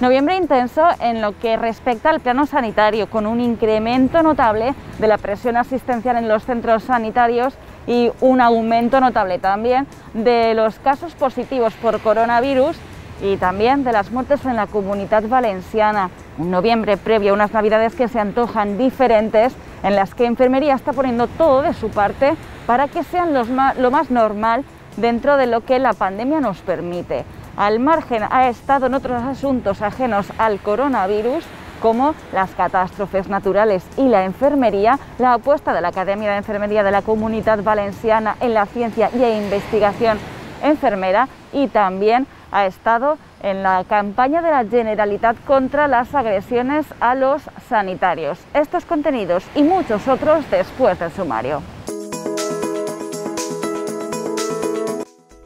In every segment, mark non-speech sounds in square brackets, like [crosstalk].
Noviembre intenso en lo que respecta al plano sanitario, con un incremento notable de la presión asistencial en los centros sanitarios y un aumento notable también de los casos positivos por coronavirus y también de las muertes en la comunidad valenciana. Un noviembre previo a unas navidades que se antojan diferentes, en las que enfermería está poniendo todo de su parte para que sean lo más normal dentro de lo que la pandemia nos permite al margen ha estado en otros asuntos ajenos al coronavirus como las catástrofes naturales y la enfermería, la apuesta de la Academia de Enfermería de la Comunidad Valenciana en la ciencia y e investigación enfermera y también ha estado en la campaña de la Generalitat contra las agresiones a los sanitarios. Estos contenidos y muchos otros después del sumario.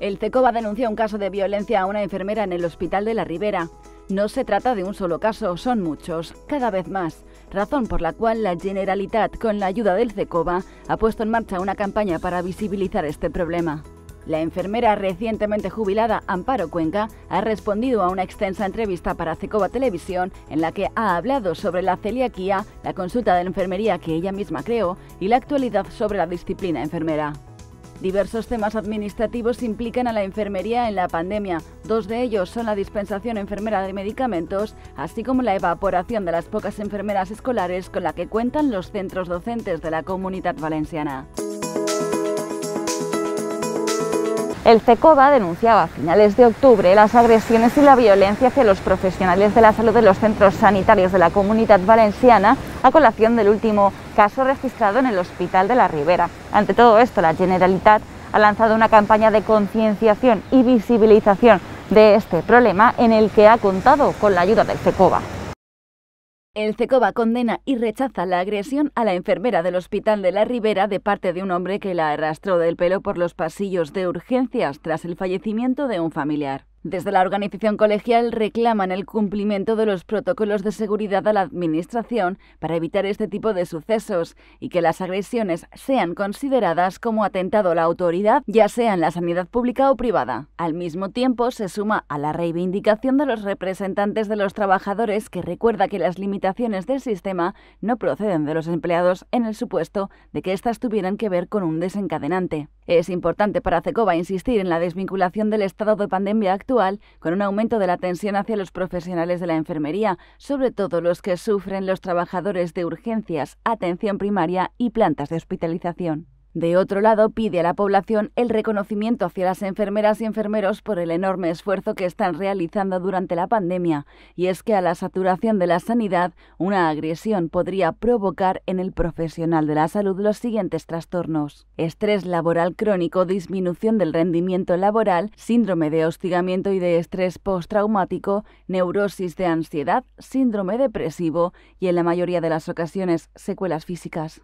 El CECOBA denuncia un caso de violencia a una enfermera en el Hospital de la Ribera. No se trata de un solo caso, son muchos, cada vez más, razón por la cual la Generalitat, con la ayuda del CECOBA, ha puesto en marcha una campaña para visibilizar este problema. La enfermera recientemente jubilada Amparo Cuenca ha respondido a una extensa entrevista para Cecoba Televisión en la que ha hablado sobre la celiaquía, la consulta de la enfermería que ella misma creó y la actualidad sobre la disciplina enfermera. Diversos temas administrativos implican a la enfermería en la pandemia. Dos de ellos son la dispensación enfermera de medicamentos, así como la evaporación de las pocas enfermeras escolares con la que cuentan los centros docentes de la comunidad valenciana. El CECOBA denunciaba a finales de octubre las agresiones y la violencia hacia los profesionales de la salud de los centros sanitarios de la comunidad valenciana a colación del último caso registrado en el Hospital de la Ribera. Ante todo esto, la Generalitat ha lanzado una campaña de concienciación y visibilización de este problema en el que ha contado con la ayuda del CECOBA. El CECOBA condena y rechaza la agresión a la enfermera del Hospital de la Ribera de parte de un hombre que la arrastró del pelo por los pasillos de urgencias tras el fallecimiento de un familiar. Desde la organización colegial reclaman el cumplimiento de los protocolos de seguridad a la Administración para evitar este tipo de sucesos y que las agresiones sean consideradas como atentado a la autoridad, ya sea en la sanidad pública o privada. Al mismo tiempo, se suma a la reivindicación de los representantes de los trabajadores que recuerda que las limitaciones del sistema no proceden de los empleados en el supuesto de que éstas tuvieran que ver con un desencadenante. Es importante para CECOBA insistir en la desvinculación del estado de pandemia actual con un aumento de la tensión hacia los profesionales de la enfermería, sobre todo los que sufren los trabajadores de urgencias, atención primaria y plantas de hospitalización. De otro lado, pide a la población el reconocimiento hacia las enfermeras y enfermeros por el enorme esfuerzo que están realizando durante la pandemia, y es que a la saturación de la sanidad, una agresión podría provocar en el profesional de la salud los siguientes trastornos. Estrés laboral crónico, disminución del rendimiento laboral, síndrome de hostigamiento y de estrés postraumático, neurosis de ansiedad, síndrome depresivo y en la mayoría de las ocasiones secuelas físicas.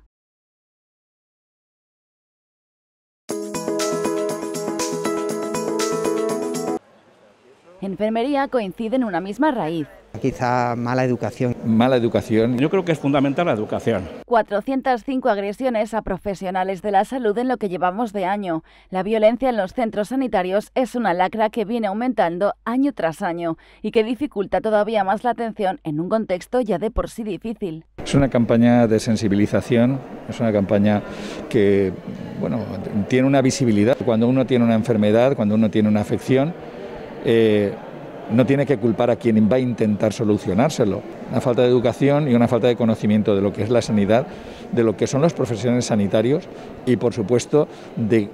enfermería coinciden en una misma raíz. Quizá mala educación. Mala educación. Yo creo que es fundamental la educación. 405 agresiones a profesionales de la salud en lo que llevamos de año. La violencia en los centros sanitarios es una lacra que viene aumentando año tras año y que dificulta todavía más la atención en un contexto ya de por sí difícil. Es una campaña de sensibilización, es una campaña que bueno, tiene una visibilidad. Cuando uno tiene una enfermedad, cuando uno tiene una afección, eh, no tiene que culpar a quien va a intentar solucionárselo. Una falta de educación y una falta de conocimiento de lo que es la sanidad, de lo que son los profesionales sanitarios y, por supuesto, de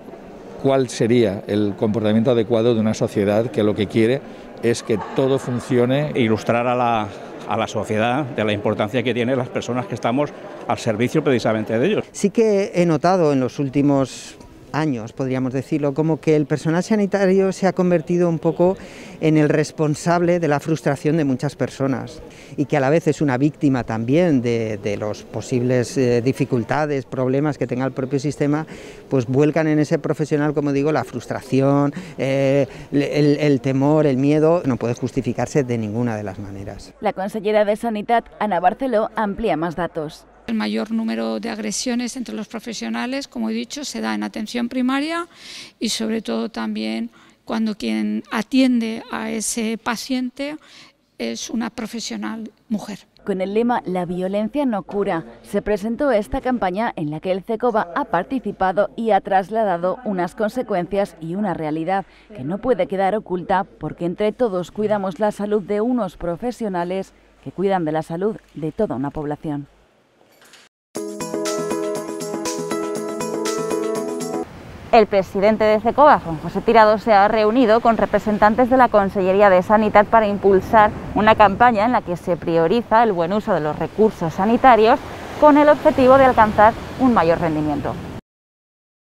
cuál sería el comportamiento adecuado de una sociedad que lo que quiere es que todo funcione. Ilustrar a la, a la sociedad de la importancia que tienen las personas que estamos al servicio precisamente de ellos. Sí que he notado en los últimos años, podríamos decirlo, como que el personal sanitario se ha convertido un poco en el responsable de la frustración de muchas personas y que a la vez es una víctima también de, los posibles eh, dificultades, problemas que tenga el propio sistema, pues vuelcan en ese profesional, como digo, la frustración, eh, el, temor, el miedo, no puede justificarse de ninguna de las maneras. La consellera de Sanidad, Ana Barceló, amplía más datos. El mayor número de agresiones entre los profesionales, como he dicho, se da en atención primaria y sobre todo también cuando quien atiende a ese paciente es una profesional mujer. Con el lema La violencia no cura, se presentó esta campaña en la que el CECOBA ha participado y ha trasladado unas consecuencias y una realidad que no puede quedar oculta porque entre todos cuidamos la salud de unos profesionales que cuidan de la salud de toda una población. El presidente de CECOBA, Juan José Tirado, se ha reunido con representantes de la Consellería de Sanidad para impulsar una campaña en la que se prioriza el buen uso de los recursos sanitarios con el objetivo de alcanzar un mayor rendimiento.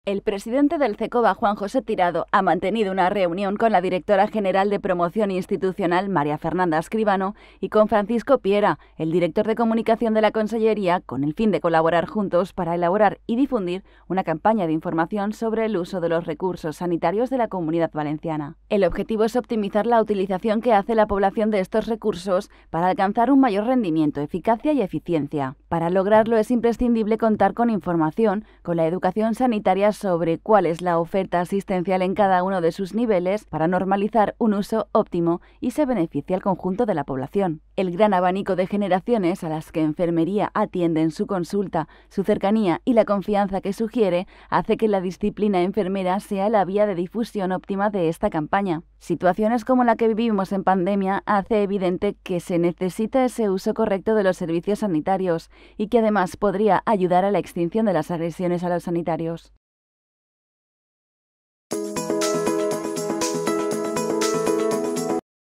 El presidente del CECOBA, Juan José Tirado, ha mantenido una reunión con la directora general de Promoción Institucional, María Fernanda Escribano, y con Francisco Piera, el director de comunicación de la Consellería, con el fin de colaborar juntos para elaborar y difundir una campaña de información sobre el uso de los recursos sanitarios de la comunidad valenciana. El objetivo es optimizar la utilización que hace la población de estos recursos para alcanzar un mayor rendimiento, eficacia y eficiencia. Para lograrlo es imprescindible contar con información, con la educación sanitaria sobre cuál es la oferta asistencial en cada uno de sus niveles para normalizar un uso óptimo y se beneficie al conjunto de la población. El gran abanico de generaciones a las que enfermería atiende en su consulta, su cercanía y la confianza que sugiere hace que la disciplina enfermera sea la vía de difusión óptima de esta campaña. Situaciones como la que vivimos en pandemia hace evidente que se necesita ese uso correcto de los servicios sanitarios y que además podría ayudar a la extinción de las agresiones a los sanitarios.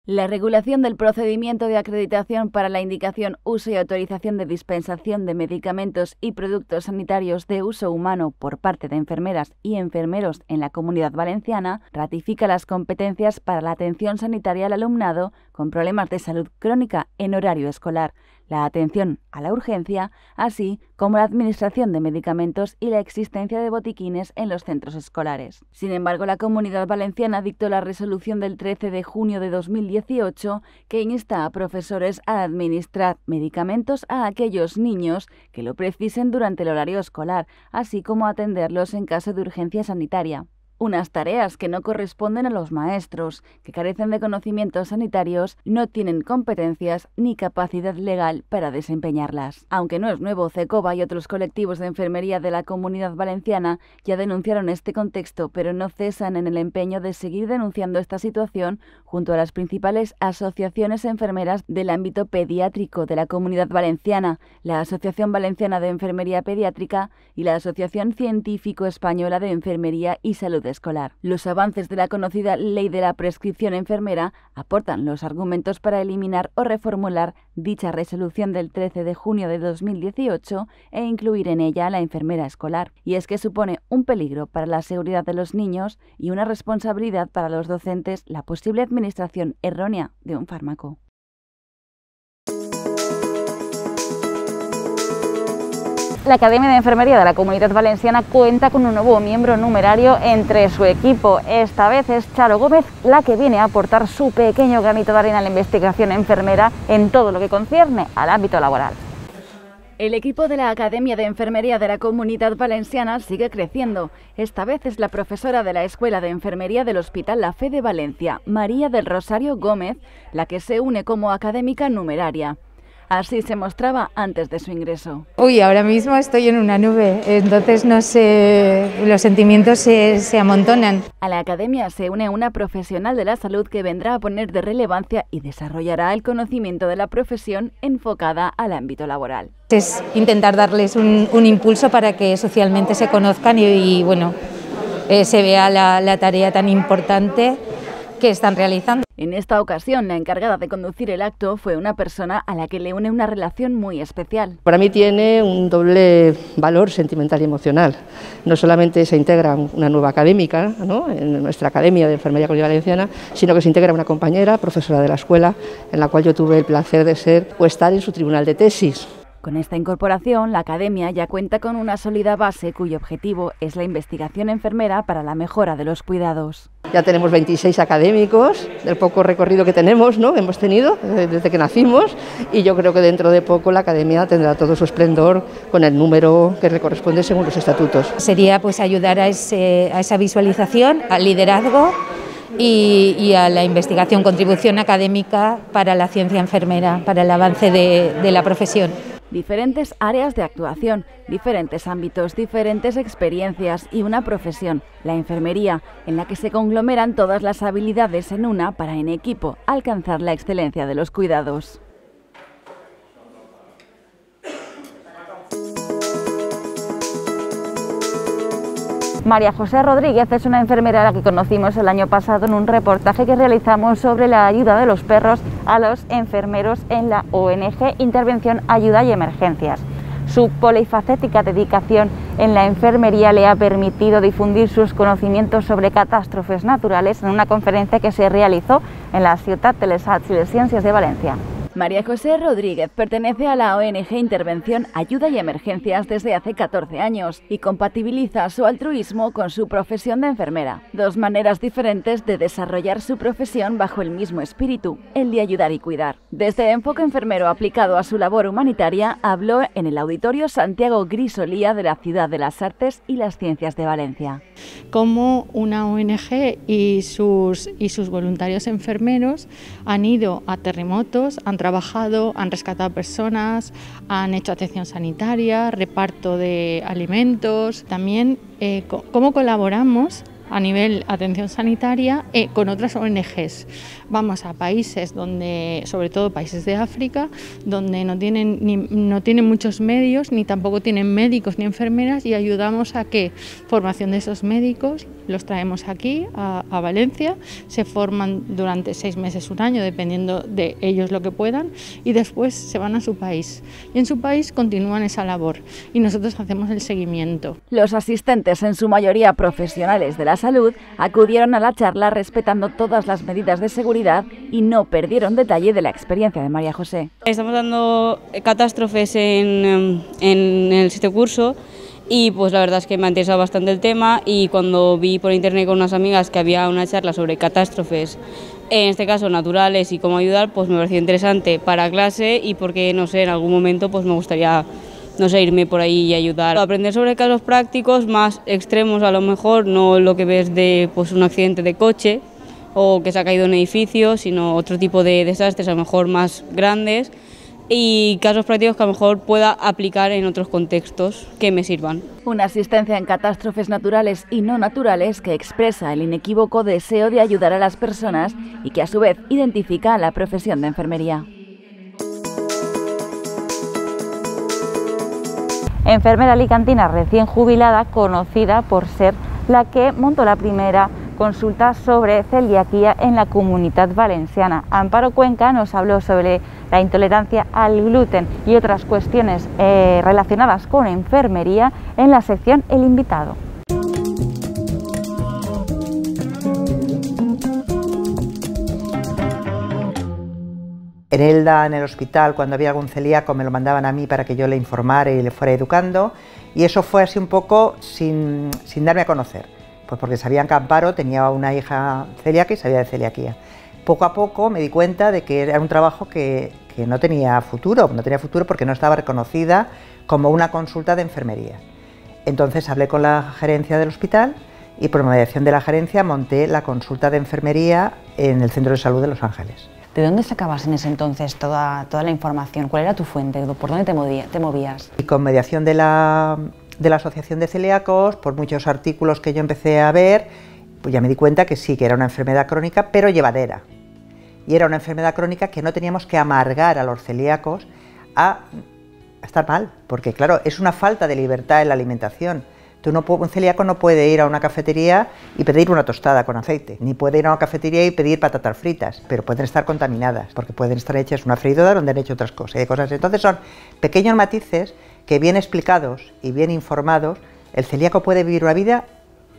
La regulación del procedimiento de acreditación para la indicación, uso y autorización de dispensación de medicamentos y productos sanitarios de uso humano por parte de enfermeras y enfermeros en la comunidad valenciana ratifica las competencias para la atención sanitaria al alumnado con problemas de salud crónica en horario escolar, la atención a la urgencia, así como la administración de medicamentos y la existencia de botiquines en los centros escolares. Sin embargo, la Comunidad Valenciana dictó la resolución del 13 de junio de 2018 que insta a profesores a administrar medicamentos a aquellos niños que lo precisen durante el horario escolar, así como atenderlos en caso de urgencia sanitaria unas tareas que no corresponden a los maestros, que carecen de conocimientos sanitarios, no tienen competencias ni capacidad legal para desempeñarlas. Aunque no es nuevo, CECOBA y otros colectivos de enfermería de la comunidad valenciana ya denunciaron este contexto, pero no cesan en el empeño de seguir denunciando esta situación junto a las principales asociaciones enfermeras del ámbito pediátrico de la comunidad valenciana, la Asociación Valenciana de Enfermería Pediátrica y la Asociación Científico Española de Enfermería y Salud escolar. Los avances de la conocida ley de la prescripción enfermera aportan los argumentos para eliminar o reformular dicha resolución del 13 de junio de 2018 e incluir en ella a la enfermera escolar. Y es que supone un peligro para la seguridad de los niños y una responsabilidad para los docentes la posible administración errónea de un fármaco. La Academia de Enfermería de la Comunidad Valenciana cuenta con un nuevo miembro numerario entre su equipo. Esta vez es Charo Gómez la que viene a aportar su pequeño granito de arena a la investigación enfermera en todo lo que concierne al ámbito laboral. El equipo de la Academia de Enfermería de la Comunidad Valenciana sigue creciendo. Esta vez es la profesora de la Escuela de Enfermería del Hospital La Fe de Valencia, María del Rosario Gómez, la que se une como académica numeraria. Así se mostraba antes de su ingreso. Uy, ahora mismo estoy en una nube, entonces no sé, los sentimientos se, se amontonan. A la academia se une una profesional de la salud que vendrá a poner de relevancia y desarrollará el conocimiento de la profesión enfocada al ámbito laboral. Es intentar darles un, un impulso para que socialmente se conozcan y, bueno, eh, se vea la, la tarea tan importante que están realizando. En esta ocasión, la encargada de conducir el acto fue una persona a la que le une una relación muy especial. Para mí tiene un doble valor sentimental y emocional. No solamente se integra una nueva académica en nuestra Academia de Enfermería la Valenciana, sino que se integra una compañera, profesora de la escuela, en la cual yo tuve el placer de ser o estar en su tribunal de tesis. Con esta incorporación, la academia ya cuenta con una sólida base cuyo objetivo es la investigación enfermera para la mejora de los cuidados. Ya tenemos 26 académicos, del poco recorrido que tenemos, ¿no? hemos tenido eh, desde que nacimos, y yo creo que dentro de poco la academia tendrá todo su esplendor con el número que le corresponde según los estatutos. Sería pues ayudar a, esa visualización, al liderazgo y, a la investigación, contribución académica para la ciencia enfermera, para el avance de la profesión diferentes áreas de actuación, diferentes ámbitos, diferentes experiencias y una profesión, la enfermería, en la que se conglomeran todas las habilidades en una para en equipo alcanzar la excelencia de los cuidados. María José Rodríguez es una enfermera a la que conocimos el año pasado en un reportaje que realizamos sobre la ayuda de los perros a los enfermeros en la ONG Intervención, Ayuda y Emergencias. Su polifacética dedicación en la enfermería le ha permitido difundir sus conocimientos sobre catástrofes naturales en una conferencia que se realizó en la Ciudad de las Ciencias de Valencia. María José Rodríguez pertenece a la ONG Intervención Ayuda y Emergencias desde hace 14 años y compatibiliza su altruismo con su profesión de enfermera. Dos maneras diferentes de desarrollar su profesión bajo el mismo espíritu, el de ayudar y cuidar. Desde enfoque enfermero aplicado a su labor humanitaria, habló en el auditorio Santiago Grisolía de la Ciudad de las Artes y las Ciencias de Valencia. Como una ONG y sus, y sus voluntarios enfermeros han ido a terremotos, han trabajado, han rescatado personas, han hecho atención sanitaria, reparto de alimentos, también eh, cómo colaboramos a nivel atención sanitaria eh, con otras ONGs. Vamos a países donde, sobre todo países de África, donde no tienen, no tienen muchos medios, ni tampoco tienen médicos ni enfermeras y ayudamos a que formación de esos médicos, los traemos aquí a, Valencia, se forman durante seis meses, un año, dependiendo de ellos lo que puedan, y después se van a su país. Y en su país continúan esa labor y nosotros hacemos el seguimiento. Los asistentes, en su mayoría profesionales de la salud, acudieron a la charla respetando todas las medidas de seguridad y no perdieron detalle de la experiencia de María José. Estamos dando catástrofes en, en el sitio curso y pues la verdad es que me ha interesado bastante el tema y cuando vi por internet con unas amigas que había una charla sobre catástrofes, en este caso naturales y cómo ayudar, pues me pareció interesante para clase y porque, no sé, en algún momento pues me gustaría, no sé, irme por ahí y ayudar. Aprender sobre casos prácticos más extremos a lo mejor, no lo que ves de pues, un accidente de coche o que se ha caído un edificio, sino otro tipo de desastres a lo mejor más grandes y casos prácticos que a lo mejor pueda aplicar en otros contextos que me sirvan. Una asistencia en catástrofes naturales y no naturales que expresa el inequívoco deseo de ayudar a las personas y que a su vez identifica la profesión de enfermería. Enfermera alicantina recién jubilada, conocida por ser la que montó la primera consulta sobre celiaquía en la comunidad valenciana. Amparo Cuenca nos habló sobre la intolerancia al gluten y otras cuestiones eh, relacionadas con enfermería en la sección El invitado. En Elda, en el hospital, cuando había algún celíaco, me lo mandaban a mí para que yo le informara y le fuera educando. Y eso fue así un poco sin, sin darme a conocer, pues porque sabían que Amparo tenía una hija celíaca y sabía de celiaquía poco a poco me di cuenta de que era un trabajo que, no tenía futuro, no tenía futuro porque no estaba reconocida como una consulta de enfermería. Entonces hablé con la gerencia del hospital y por mediación de la gerencia monté la consulta de enfermería en el Centro de Salud de Los Ángeles. ¿De dónde sacabas en ese entonces toda, toda la información? ¿Cuál era tu fuente? ¿Por dónde te, te movías? Y con mediación de la, Asociación de Celíacos, por muchos artículos que yo empecé a ver, pues ya me di cuenta que sí, que era una enfermedad crónica, pero llevadera y era una enfermedad crónica que no teníamos que amargar a los celíacos a, estar mal, porque claro, es una falta de libertad en la alimentación. Tú un celíaco no puede ir a una cafetería y pedir una tostada con aceite, ni puede ir a una cafetería y pedir patatas fritas, pero pueden estar contaminadas, porque pueden estar hechas una freidora donde han hecho otras cosas, eh, cosas. Entonces son pequeños matices que bien explicados y bien informados, el celíaco puede vivir una vida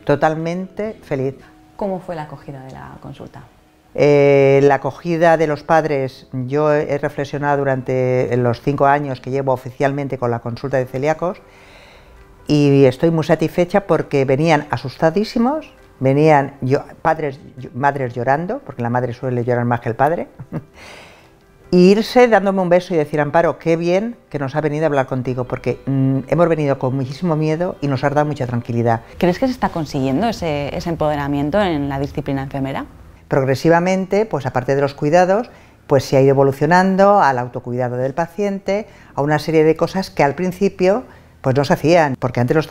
totalmente feliz. ¿Cómo fue la acogida de la consulta? Eh, la acogida de los padres, yo he reflexionado durante los cinco años que llevo oficialmente con la consulta de celíacos y estoy muy satisfecha porque venían asustadísimos, venían padres, madres llorando, porque la madre suele llorar más que el padre, [laughs] y irse dándome un beso y decir, Amparo, qué bien que nos ha venido a hablar contigo, porque mm, hemos venido con muchísimo miedo y nos ha dado mucha tranquilidad. ¿Crees que se está consiguiendo ese empoderamiento en la disciplina enfermera? Progresivamente, pues aparte de los cuidados, pues se ha ido evolucionando al autocuidado del paciente, a una serie de cosas que al principio pues no se hacían, porque antes los,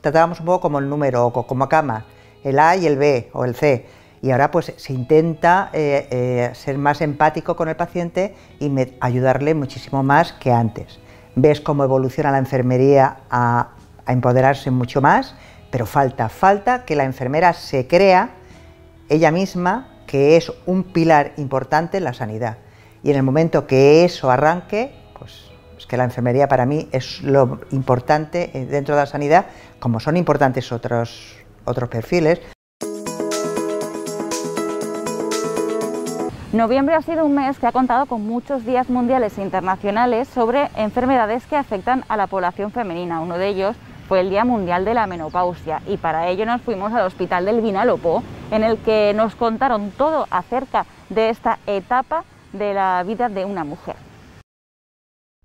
tratábamos un poco como el número o como cama, el A y el B o el C. Y ahora pues se intenta eh, eh, ser más empático con el paciente y ayudarle muchísimo más que antes. Ves cómo evoluciona la enfermería a empoderarse mucho más, pero falta, falta que la enfermera se crea ella misma que es un pilar importante en la sanidad. Y en el momento que eso arranque, pues es que la enfermería para mí es lo importante eh, dentro de la sanidad, como son importantes otros, otros perfiles. Noviembre ha sido un mes que ha contado con muchos días mundiales e internacionales sobre enfermedades que afectan a la población femenina. Uno de ellos fue el Día Mundial de la Menopausia y para ello nos fuimos al Hospital del Vinalopó, en el que nos contaron todo acerca de esta etapa de la vida de una mujer.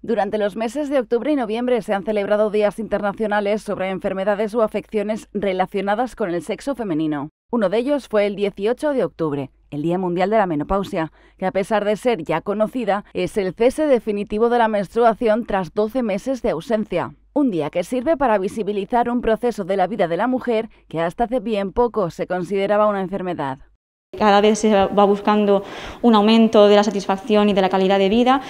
Durante los meses de octubre y noviembre se han celebrado días internacionales sobre enfermedades o afecciones relacionadas con el sexo femenino. Uno de ellos fue el 18 de octubre, el Día Mundial de la Menopausia, que a pesar de ser ya conocida, es el cese definitivo de la menstruación tras 12 meses de ausencia. Un día que sirve para visibilizar un proceso de la vida de la mujer que hasta hace bien poco se consideraba una enfermedad. Cada vez se va buscando un aumento de la satisfacción y de la calidad de vida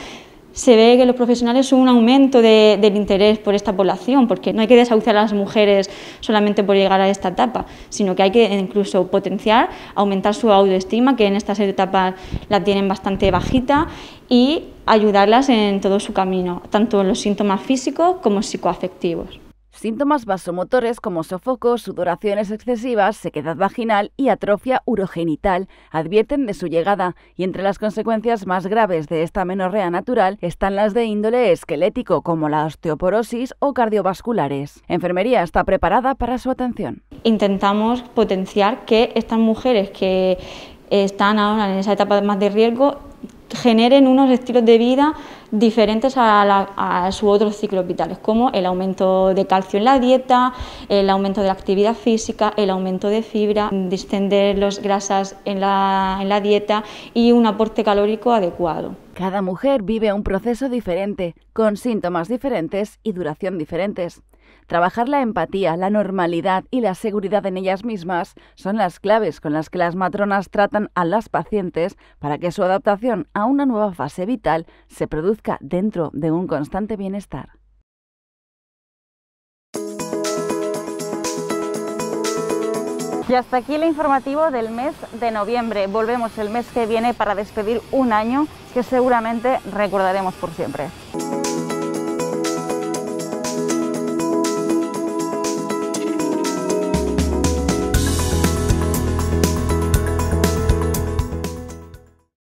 se ve que los profesionales son un aumento del interés por esta población, porque no hay que desahuciar a las mujeres solamente por llegar a esta etapa, sino que hay que incluso potenciar, aumentar su autoestima, que en estas etapas la tienen bastante bajita, y ayudarlas en todo su camino, tanto en los síntomas físicos como psicoafectivos. Síntomas vasomotores como sofocos, sudoraciones excesivas, sequedad vaginal y atrofia urogenital advierten de su llegada y entre las consecuencias más graves de esta menorrea natural están las de índole esquelético como la osteoporosis o cardiovasculares. Enfermería está preparada para su atención. Intentamos potenciar que estas mujeres que están ahora en esa etapa más de riesgo generen unos estilos de vida diferentes a, sus otros ciclos vitales, como el aumento de calcio en la dieta, el aumento de la actividad física, el aumento de fibra, distender las grasas en la, en la dieta y un aporte calórico adecuado. Cada mujer vive un proceso diferente, con síntomas diferentes y duración diferentes. Trabajar la empatía, la normalidad y la seguridad en ellas mismas son las claves con las que las matronas tratan a las pacientes para que su adaptación a una nueva fase vital se produzca dentro de un constante bienestar. Y hasta aquí el informativo del mes de noviembre. Volvemos el mes que viene para despedir un año que seguramente recordaremos por siempre.